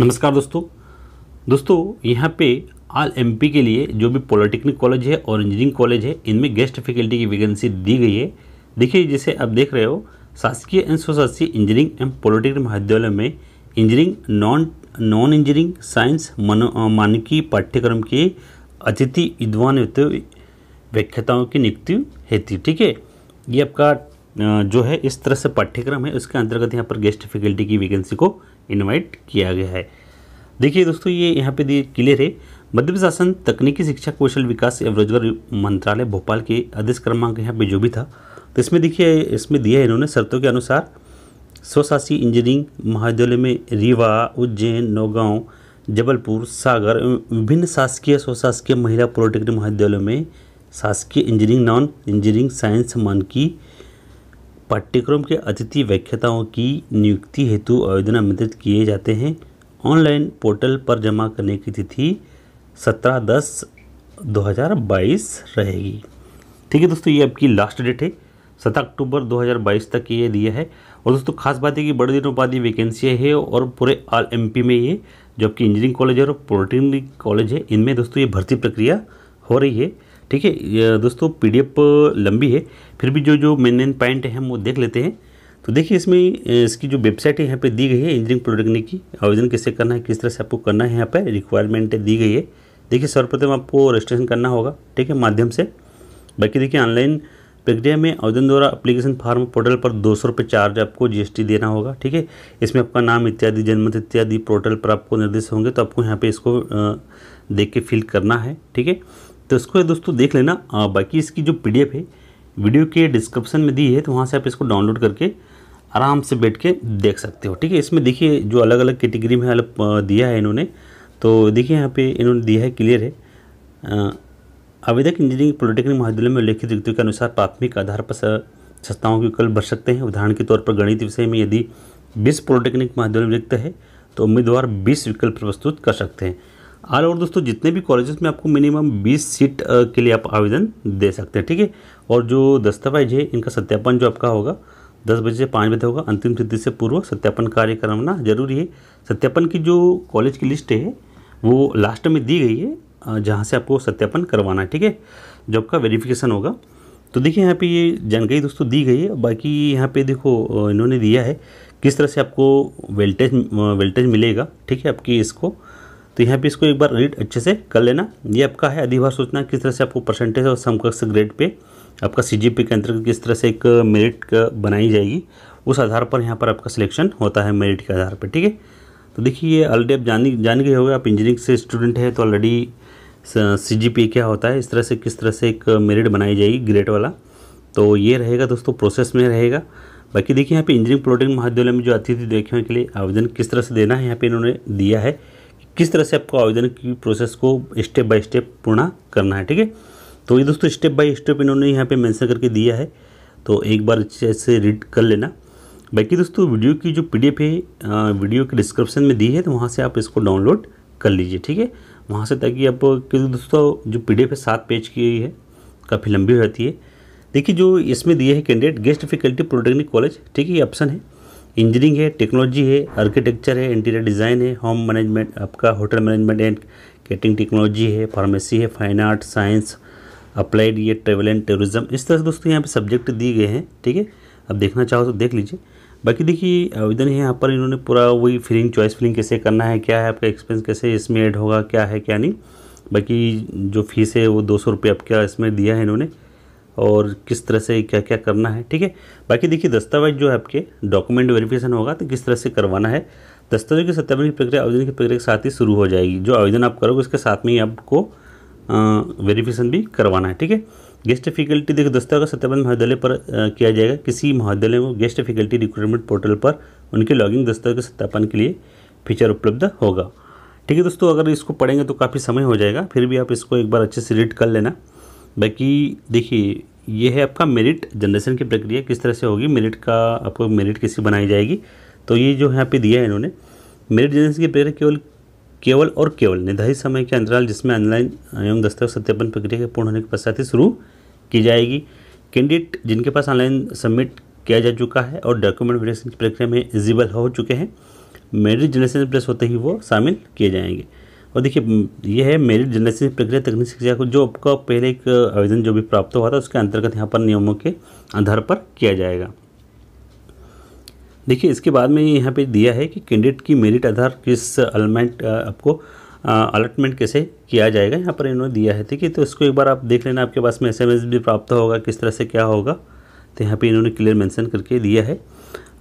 नमस्कार दोस्तों दोस्तों यहाँ पे आल एमपी के लिए जो भी पॉलिटेक्निक कॉलेज है और इंजीनियरिंग कॉलेज है इनमें गेस्ट फैकल्टी की वैकेंसी दी गई है देखिए जैसे आप देख रहे हो शासकीय एंड स्वशासकीय इंजीनियरिंग एंड पॉलिटेक्निक महाविद्यालय में engineering non non engineering science मनो मानकी पाठ्यक्रम के अतिथि विद्वान व्याख्याताओं की नियुक्ति हेतु ठीक है ये आपका जो है इस तरह से पाठ्यक्रम है उसके अंतर्गत यहाँ पर गेस्ट फैकल्टी की वैकेंसी को इनवाइट किया गया है देखिए दोस्तों ये यहाँ पे दिए क्लियर है मध्य प्रशासन तकनीकी शिक्षा कौशल विकास एवं रोजगार मंत्रालय भोपाल के आदेश क्रमांक यहाँ पे जो भी था तो इसमें देखिए इसमें दिया है इन्होंने शर्तों के अनुसार स्वशासी इंजीनियरिंग महाविद्यालय में रीवा उज्जैन नौगांव जबलपुर सागर विभिन्न शासकीय स्वशासकीय महिला पॉलिटेक्निक महाविद्यालयों में शासकीय इंजीनियरिंग नॉन इंजीनियरिंग साइंस मानकी पाठ्यक्रम के अतिथि व्याख्याताओं की नियुक्ति हेतु आवेदन आमंत्रित किए जाते हैं ऑनलाइन पोर्टल पर जमा करने की तिथि सत्रह दस 2022 रहेगी ठीक है दोस्तों ये आपकी लास्ट डेट है सत्रह अक्टूबर 2022 तक ये दिया है और दोस्तों खास बात है कि बड़े दिनों बाद ये वैकेंसी है और पूरे आल एमपी में ये जो आपकी इंजीनियरिंग कॉलेज है और पॉलिटेक्निक कॉलेज है इनमें दोस्तों ये भर्ती प्रक्रिया हो रही है ठीक है दोस्तों पीडीएफ लंबी है फिर भी जो जो मेन मेन पॉइंट है हम वो देख लेते हैं तो देखिए इसमें इसकी जो वेबसाइट है यहाँ पे दी गई है इंजीनियरिंग प्रोटेक्निक की आवेदन कैसे करना है किस तरह से आपको करना है यहाँ पर रिक्वायरमेंट दी गई है देखिए सर्वप्रथम आपको रजिस्ट्रेशन करना होगा ठीक है माध्यम से बाकी देखिए ऑनलाइन प्रक्रिया में आवेदन द्वारा अप्लीकेशन फार्म पोर्टल पर दो सौ रुपये चार्ज आपको जी देना होगा ठीक है इसमें आपका नाम इत्यादि जन्मत इत्यादि पोर्टल पर आपको निर्देश होंगे तो आपको यहाँ पर इसको देख के फिल करना है ठीक है तो इसको दोस्तों देख लेना आ, बाकी इसकी जो पी है वीडियो के डिस्क्रिप्शन में दी है तो वहाँ से आप इसको डाउनलोड करके आराम से बैठ के देख सकते हो ठीक है इसमें देखिए जो अलग अलग कैटेगरी में अलग दिया है इन्होंने तो देखिए यहाँ पे इन्होंने दिया है क्लियर है आवेदक इंजीनियरिंग पॉलिटेक्निक महाविद्यालय में उल्लेखित रिक्तियों के अनुसार प्राथमिक आधार पर संस्थाओं की विकल्प भर सकते हैं उदाहरण के तौर पर गणित विषय में यदि बीस पॉलिटेक्निक महाविद्यालय रिक्त है तो उम्मीदवार बीस विकल्प प्रस्तुत कर सकते हैं और और दोस्तों जितने भी कॉलेजेस में आपको मिनिमम 20 सीट के लिए आप आवेदन दे सकते हैं ठीक है और जो दस्तावेज है इनका सत्यापन जो आपका होगा दस बजे से पाँच बजे होगा अंतिम तिथि से पूर्व सत्यापन कार्य करना जरूरी है सत्यापन की जो कॉलेज की लिस्ट है वो लास्ट में दी गई है जहाँ से आपको सत्यापन करवाना है ठीक है जो आपका वेरिफिकेशन होगा तो देखिए यहाँ पे ये जानकारी दोस्तों दी गई है बाकी यहाँ पे देखो इन्होंने दिया है किस तरह से आपको वेल्टेज वेल्टेज मिलेगा ठीक है आपकी इसको तो यहाँ पे इसको एक बार रीड अच्छे से कर लेना ये आपका है अधिभार सूचना किस तरह से आपको परसेंटेज और समकक्ष ग्रेड पे आपका सी जी के अंतर्गत किस तरह से एक मेरिट बनाई जाएगी उस आधार पर यहाँ पर आपका सिलेक्शन होता है मेरिट के आधार पर ठीक है तो देखिए ये ऑलरेडी आप जान जान गए होगा आप इंजीनियरिंग से स्टूडेंट हैं तो ऑलरेडी सी जी पी क्या होता है इस तरह से किस तरह से एक मेरिट बनाई जाएगी ग्रेड वाला तो ये रहेगा दोस्तों प्रोसेस में रहेगा बाकी देखिए यहाँ पे इंजीनियरिंग प्लॉटिंग महाविद्यालय में जो अतिथि देखने के लिए आवेदन किस तरह से देना है यहाँ पे इन्होंने दिया है किस तरह से आपको आवेदन की प्रोसेस को स्टेप बाय स्टेप पूर्ण करना है ठीक है तो ये दोस्तों स्टेप बाय स्टेप इन्होंने यहाँ पे मेंशन करके दिया है तो एक बार अच्छे से रीड कर लेना बाकी दोस्तों वीडियो की जो पी है वीडियो के डिस्क्रिप्शन में दी है तो वहाँ से आप इसको डाउनलोड कर लीजिए ठीक है वहाँ से ताकि आप क्योंकि दोस्तों जो पी है सात पेज की गई है काफ़ी लंबी रहती है देखिए जो इसमें दिए है candidate guest faculty polytechnic college ठीक है ये ऑप्शन है इंजीनियरिंग है टेक्नोलॉजी है आर्किटेक्चर है इंटीरियर डिज़ाइन है होम मैनेजमेंट आपका hotel management and catering technology है फार्मेसी है फाइन आर्ट साइंस अप्लाइड ये ट्रेवल एंड टूरिज्म इस तरह से दोस्तों यहाँ पे सब्जेक्ट दिए गए हैं ठीक है अब देखना चाहो तो देख लीजिए बाकी देखिए आवेदन है यहाँ पर इन्होंने पूरा वही फिलिंग चॉइस फिलिंग कैसे करना है क्या है आपका एक्सपेंस कैसे इसमें ऐड होगा क्या है क्या नहीं बाकी जो फीस है वो दो सौ रुपये आपका इसमें दिया है इन्होंने और किस तरह से क्या क्या करना है ठीक है बाकी देखिए दस्तावेज जो है आपके डॉक्यूमेंट वेरिफिकेशन होगा तो किस तरह से करवाना है दस्तावेज की सत्यापन की प्रक्रिया आवेदन की प्रक्रिया के साथ ही शुरू हो जाएगी जो आवेदन आप करोगे उसके साथ में ही आपको वेरिफिकेशन भी करवाना है ठीक है गेस्ट फैकल्टी देखिए दस्तावेज का सत्यापन महाविद्यालय पर आ, किया जाएगा किसी महाविद्यालय को गेस्ट फैकल्टी रिक्रूटमेंट पोर्टल पर उनके लॉगिंग दस्तावेज के सत्यापन के लिए फीचर उपलब्ध होगा ठीक है दोस्तों अगर इसको पढ़ेंगे तो काफ़ी समय हो जाएगा फिर भी आप इसको एक बार अच्छे से रीड कर लेना बाकी देखिए ये है आपका मेरिट जनरेशन की प्रक्रिया किस तरह से होगी मेरिट का आपको मेरिट किसी बनाई जाएगी तो ये जो यहाँ पे दिया है इन्होंने मेरिट जनरेशन की प्रक्रिया केवल केवल और केवल निर्धारित समय के अंतराल जिसमें ऑनलाइन एवं दस्तावेज सत्यापन प्रक्रिया के पूर्ण होने के पश्चात ही शुरू की जाएगी कैंडिडेट जिनके पास ऑनलाइन सबमिट किया जा चुका है और डॉक्यूमेंट वेरिएशन की प्रक्रिया में एलिजिबल हो चुके हैं मेरिट जनरेशन प्लस होते ही वो शामिल किए जाएंगे और देखिए ये है मेरिट जनरेशन प्रक्रिया तकनीकी शिक्षा को जो आपका पहले एक आवेदन जो भी प्राप्त हुआ था उसके अंतर्गत यहाँ पर नियमों के आधार पर किया जाएगा देखिए इसके बाद में यहाँ पे दिया है कि कैंडिडेट की मेरिट आधार किस अलमेंट आपको अलॉटमेंट कैसे किया जाएगा यहाँ पर इन्होंने दिया है ठीक है तो इसको एक बार आप देख लेना आपके पास में एस भी प्राप्त होगा किस तरह से क्या होगा तो यहाँ पे इन्होंने क्लियर मेंशन करके दिया है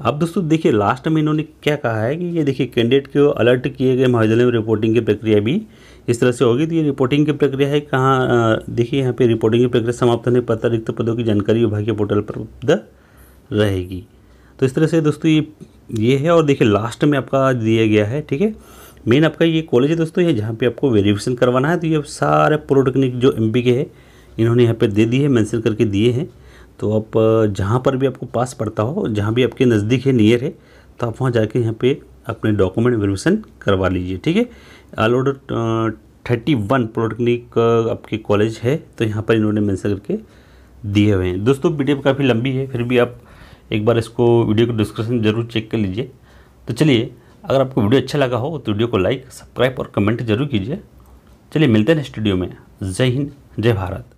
अब दोस्तों देखिए लास्ट में इन्होंने क्या कहा है कि ये देखिए कैंडिडेट को अलर्ट किए गए महाविद्यालय में रिपोर्टिंग की प्रक्रिया भी इस तरह से होगी तो ये रिपोर्टिंग की प्रक्रिया है कहाँ देखिए यहाँ पे रिपोर्टिंग की प्रक्रिया समाप्त होने पता रिक्त पदों की जानकारी विभाग के पोर्टल पर उपलब्ध रहेगी तो इस तरह से दोस्तों ये ये है और देखिए लास्ट में आपका दिया गया है ठीक है मेन आपका ये कॉलेज है दोस्तों ये जहाँ पर आपको वेरिफिकेशन करवाना है तो ये सारे पॉलिटेक्निक जो एम के है इन्होंने यहाँ पर दे दिए है मैंसन करके दिए हैं तो आप जहाँ पर भी आपको पास पड़ता हो जहाँ भी आपके नज़दीक है नियर है तो आप वहाँ जाके यहाँ पे अपने डॉक्यूमेंट वेरिफिकेशन करवा लीजिए ठीक है अलोड थर्टी वन पॉलिटेक्निक आपके कॉलेज है तो यहाँ पर इन्होंने मैंसन करके दिए हुए हैं दोस्तों वीडियो काफ़ी लंबी है फिर भी आप एक बार इसको वीडियो को डिस्क्रिप्शन जरूर चेक कर लीजिए तो चलिए अगर आपको वीडियो अच्छा लगा हो तो वीडियो को लाइक सब्सक्राइब और कमेंट जरूर कीजिए चलिए मिलते हैं स्टूडियो में जय हिंद जय भारत